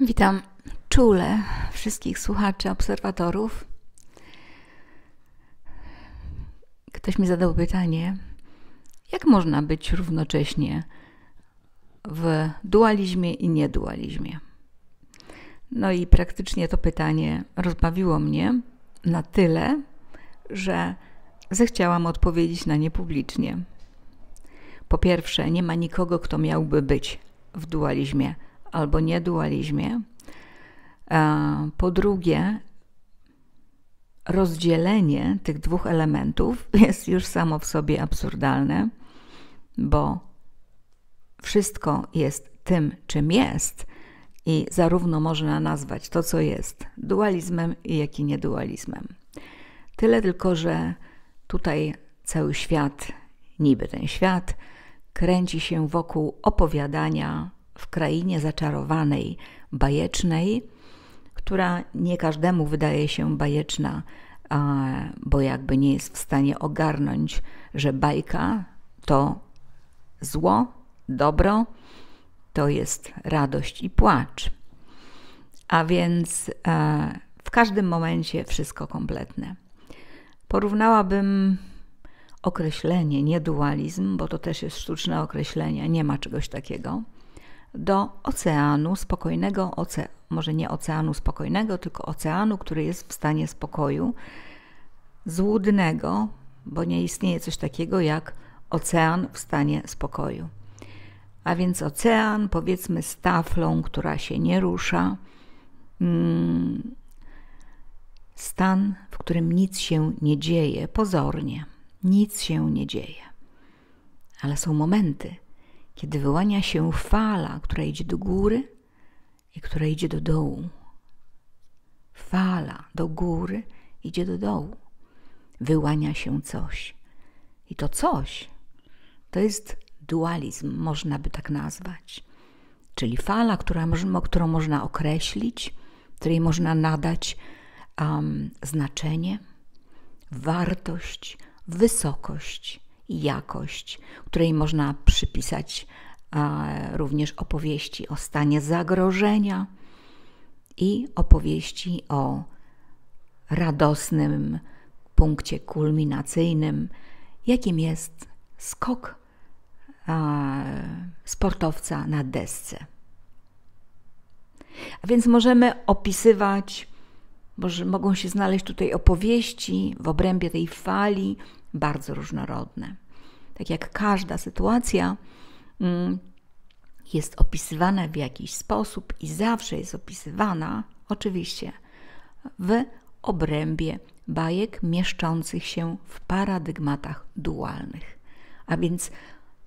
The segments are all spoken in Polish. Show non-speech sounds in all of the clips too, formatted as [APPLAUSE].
Witam czule wszystkich słuchaczy, obserwatorów. Ktoś mi zadał pytanie, jak można być równocześnie w dualizmie i niedualizmie? No i praktycznie to pytanie rozbawiło mnie na tyle, że zechciałam odpowiedzieć na nie publicznie. Po pierwsze, nie ma nikogo, kto miałby być w dualizmie albo niedualizmie. E, po drugie, rozdzielenie tych dwóch elementów [LAUGHS] jest już samo w sobie absurdalne, bo wszystko jest tym, czym jest, i zarówno można nazwać to, co jest dualizmem, jak i niedualizmem. Tyle tylko, że tutaj cały świat, niby ten świat, kręci się wokół opowiadania w krainie zaczarowanej, bajecznej, która nie każdemu wydaje się bajeczna, bo jakby nie jest w stanie ogarnąć, że bajka to zło, dobro, to jest radość i płacz. A więc e, w każdym momencie wszystko kompletne. Porównałabym określenie, nie dualizm, bo to też jest sztuczne określenie, nie ma czegoś takiego do oceanu spokojnego, oce może nie oceanu spokojnego, tylko oceanu, który jest w stanie spokoju, złudnego, bo nie istnieje coś takiego jak ocean w stanie spokoju. A więc ocean, powiedzmy, z taflą, która się nie rusza, mm, stan, w którym nic się nie dzieje, pozornie, nic się nie dzieje. Ale są momenty, kiedy wyłania się fala, która idzie do góry i która idzie do dołu. Fala do góry idzie do dołu. Wyłania się coś. I to coś to jest dualizm, można by tak nazwać. Czyli fala, która, którą można określić, której można nadać um, znaczenie, wartość, wysokość jakość, której można przypisać e, również opowieści o stanie zagrożenia i opowieści o radosnym punkcie kulminacyjnym, jakim jest skok e, sportowca na desce. A więc możemy opisywać bo że mogą się znaleźć tutaj opowieści w obrębie tej fali bardzo różnorodne. Tak jak każda sytuacja mm, jest opisywana w jakiś sposób i zawsze jest opisywana, oczywiście, w obrębie bajek mieszczących się w paradygmatach dualnych. A więc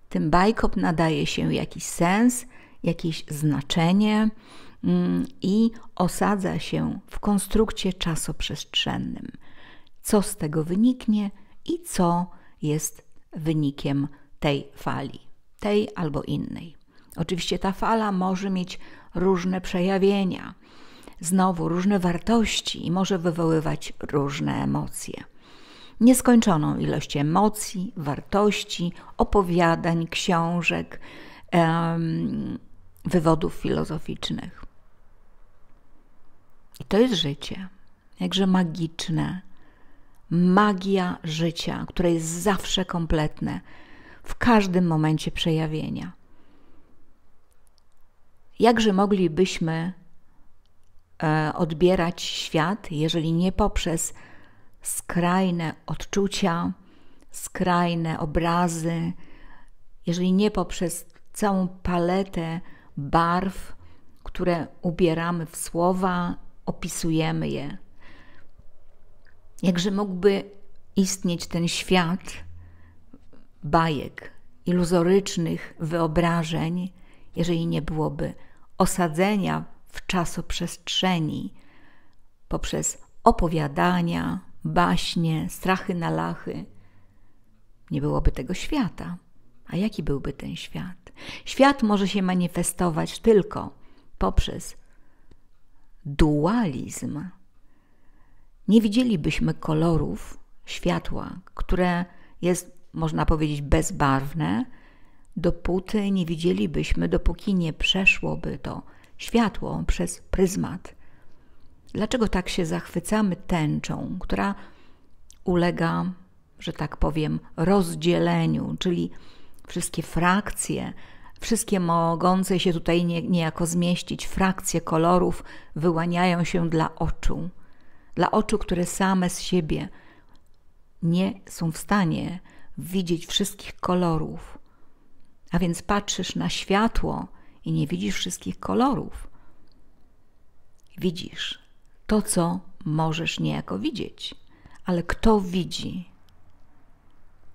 tym bajkom nadaje się jakiś sens, jakieś znaczenie mm, i osadza się w konstrukcie czasoprzestrzennym. Co z tego wyniknie i co jest wynikiem tej fali, tej albo innej. Oczywiście ta fala może mieć różne przejawienia, znowu różne wartości i może wywoływać różne emocje. Nieskończoną ilość emocji, wartości, opowiadań, książek, wywodów filozoficznych. I to jest życie, jakże magiczne. Magia życia, które jest zawsze kompletne, w każdym momencie przejawienia. Jakże moglibyśmy e, odbierać świat, jeżeli nie poprzez skrajne odczucia, skrajne obrazy, jeżeli nie poprzez całą paletę barw, które ubieramy w słowa, opisujemy je. Jakże mógłby istnieć ten świat bajek, iluzorycznych wyobrażeń, jeżeli nie byłoby osadzenia w czasoprzestrzeni poprzez opowiadania, baśnie, strachy na lachy. Nie byłoby tego świata. A jaki byłby ten świat? Świat może się manifestować tylko poprzez dualizm. Nie widzielibyśmy kolorów światła, które jest, można powiedzieć, bezbarwne, dopóty nie widzielibyśmy, dopóki nie przeszłoby to światło przez pryzmat. Dlaczego tak się zachwycamy tęczą, która ulega, że tak powiem, rozdzieleniu, czyli wszystkie frakcje, wszystkie mogące się tutaj nie, niejako zmieścić frakcje kolorów wyłaniają się dla oczu, dla oczu, które same z siebie nie są w stanie widzieć wszystkich kolorów. A więc patrzysz na światło i nie widzisz wszystkich kolorów. Widzisz to, co możesz niejako widzieć, ale kto widzi?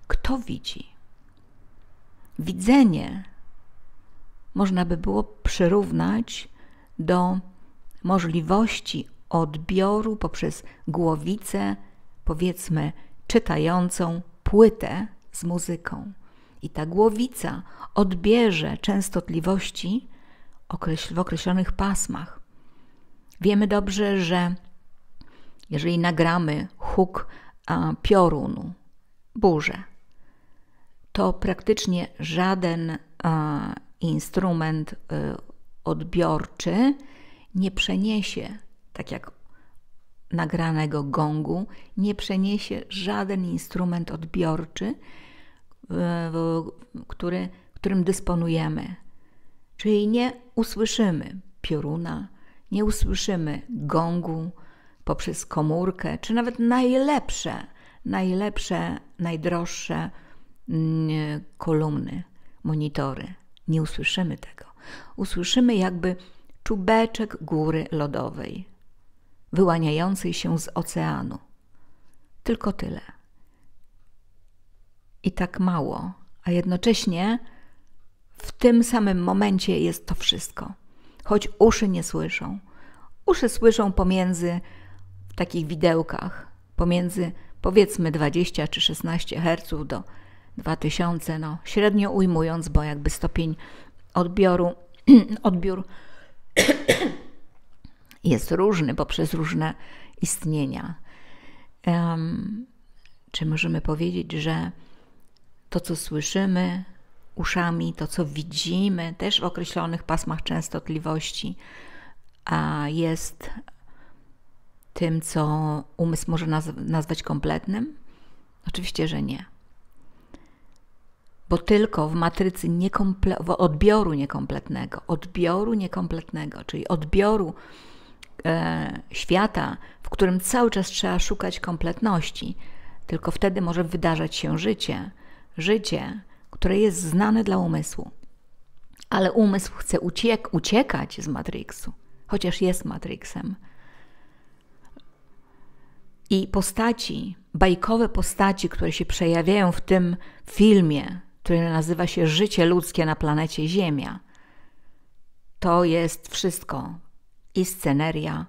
Kto widzi? widzenie można by było przyrównać do możliwości odbioru poprzez głowicę, powiedzmy, czytającą płytę z muzyką. I ta głowica odbierze częstotliwości w określonych pasmach. Wiemy dobrze, że jeżeli nagramy huk piorunu, burzę, to praktycznie żaden e, instrument e, odbiorczy nie przeniesie, tak jak nagranego gongu, nie przeniesie żaden instrument odbiorczy, e, który, którym dysponujemy. Czyli nie usłyszymy pioruna, nie usłyszymy gongu poprzez komórkę, czy nawet najlepsze, najlepsze, najdroższe Mm, e, kolumny, monitory. Nie usłyszymy tego. Usłyszymy jakby czubeczek góry lodowej, wyłaniającej się z oceanu. Tylko tyle. I tak mało, a jednocześnie w tym samym momencie jest to wszystko. Choć uszy nie słyszą. Uszy słyszą pomiędzy w takich widełkach, pomiędzy powiedzmy 20 czy 16 Hz do 2000, no średnio ujmując, bo jakby stopień odbioru, [CLEARS THROAT] odbiór [CLEARS THROAT] jest różny poprzez różne istnienia. Um, czy możemy powiedzieć, że to, co słyszymy uszami, to, co widzimy, też w określonych pasmach częstotliwości, a jest tym, co umysł może nazwać kompletnym? Oczywiście, że nie bo tylko w matrycy niekomple- w odbioru niekompletnego, odbioru niekompletnego, czyli odbioru e, świata, w którym cały czas trzeba szukać kompletności, tylko wtedy może wydarzać się życie, życie, które jest znane dla umysłu. Ale umysł chce uciek- uciekać z Matrixu, chociaż jest Matrixem. I postaci, bajkowe postaci, które się przejawiają w tym filmie, które nazywa się Życie ludzkie na planecie Ziemia. To jest wszystko i sceneria,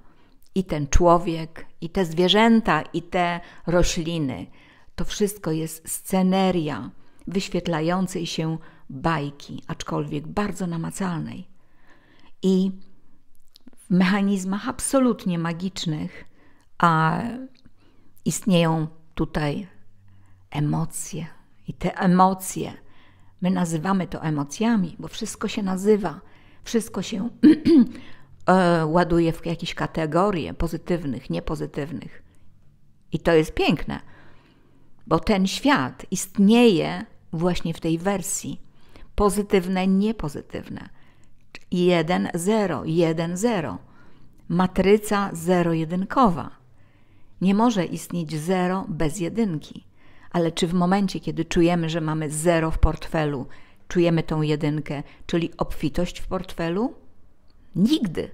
i ten człowiek, i te zwierzęta, i te rośliny. To wszystko jest sceneria wyświetlającej się bajki, aczkolwiek bardzo namacalnej. I w mechanizmach absolutnie magicznych a istnieją tutaj emocje. I te emocje My nazywamy to emocjami, bo wszystko się nazywa, wszystko się [CLEARS THROAT] e, ładuje w jakieś kategorie pozytywnych, niepozytywnych. I to jest piękne, bo ten świat istnieje właśnie w tej wersji pozytywne, niepozytywne. 1, 0, 1, 0. Matryca zero-jedynkowa. Nie może istnieć zero bez jedynki ale czy w momencie, kiedy czujemy, że mamy zero w portfelu, czujemy tą jedynkę, czyli obfitość w portfelu? Nigdy.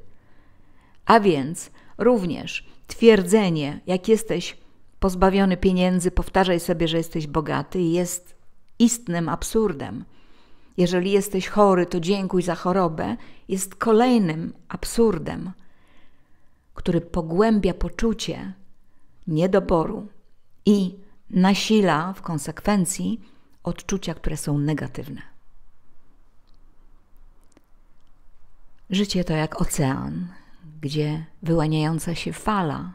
A więc również twierdzenie, jak jesteś pozbawiony pieniędzy, powtarzaj sobie, że jesteś bogaty, jest istnym absurdem. Jeżeli jesteś chory, to dziękuj za chorobę, jest kolejnym absurdem, który pogłębia poczucie niedoboru i nasila w konsekwencji odczucia, które są negatywne. Życie to jak ocean, gdzie wyłaniająca się fala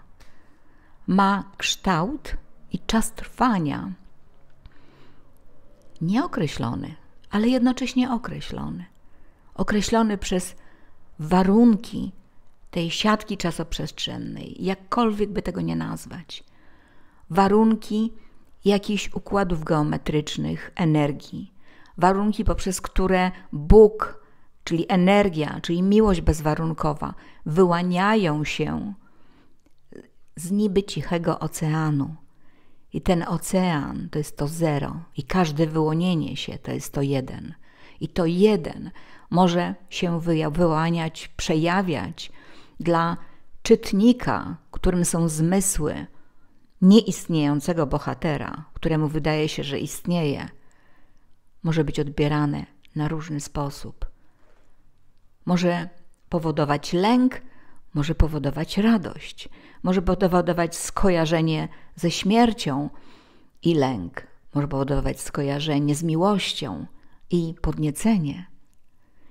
ma kształt i czas trwania nieokreślony, ale jednocześnie określony. Określony przez warunki tej siatki czasoprzestrzennej, jakkolwiek by tego nie nazwać. Warunki jakichś układów geometrycznych, energii, warunki, poprzez które Bóg, czyli energia, czyli miłość bezwarunkowa, wyłaniają się z niby cichego oceanu. I ten ocean to jest to zero, i każde wyłonienie się to jest to jeden. I to jeden może się wyłaniać, przejawiać dla czytnika, którym są zmysły, nieistniejącego bohatera, któremu wydaje się, że istnieje, może być odbierane na różny sposób. Może powodować lęk, może powodować radość, może powodować skojarzenie ze śmiercią i lęk, może powodować skojarzenie z miłością i podniecenie.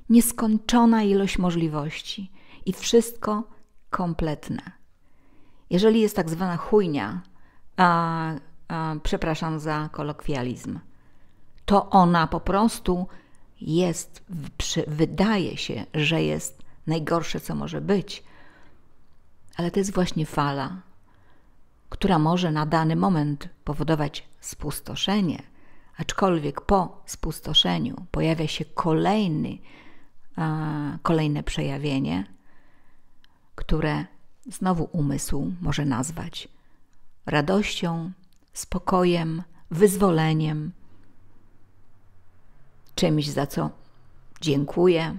Nieskończona ilość możliwości i wszystko kompletne. Jeżeli jest tak zwana chujnia, a, a, przepraszam za kolokwializm. To ona po prostu jest, przy, wydaje się, że jest najgorsze, co może być, ale to jest właśnie fala, która może na dany moment powodować spustoszenie, aczkolwiek po spustoszeniu pojawia się kolejny, a, kolejne przejawienie, które znowu umysł może nazwać radością, spokojem, wyzwoleniem, czymś za co dziękuję.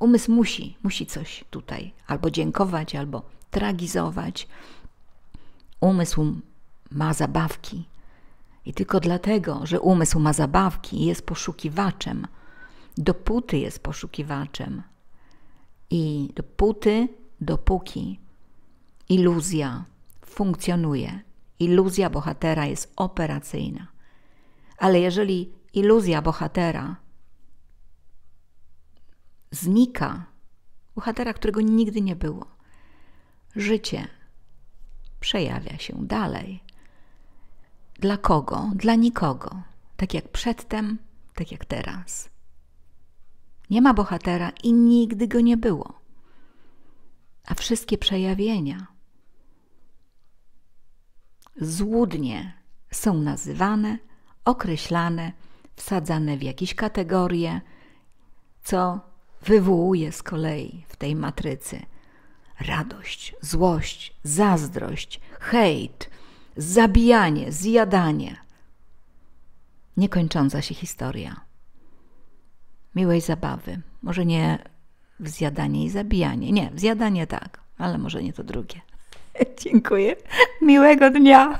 Umysł musi, musi coś tutaj albo dziękować, albo tragizować. Umysł ma zabawki. I tylko dlatego, że umysł ma zabawki i jest poszukiwaczem, dopóty jest poszukiwaczem i dopóty, dopóki iluzja funkcjonuje, Iluzja bohatera jest operacyjna. Ale jeżeli iluzja bohatera znika, bohatera, którego nigdy nie było, życie przejawia się dalej. Dla kogo? Dla nikogo. Tak jak przedtem, tak jak teraz. Nie ma bohatera i nigdy go nie było. A wszystkie przejawienia złudnie są nazywane, określane, wsadzane w jakieś kategorie, co wywołuje z kolei w tej matrycy radość, złość, zazdrość, hejt, zabijanie, zjadanie. Niekończąca się historia. Miłej zabawy. Może nie w zjadanie i zabijanie. Nie, w zjadanie tak, ale może nie to drugie. Dziękuję. Miłego dnia.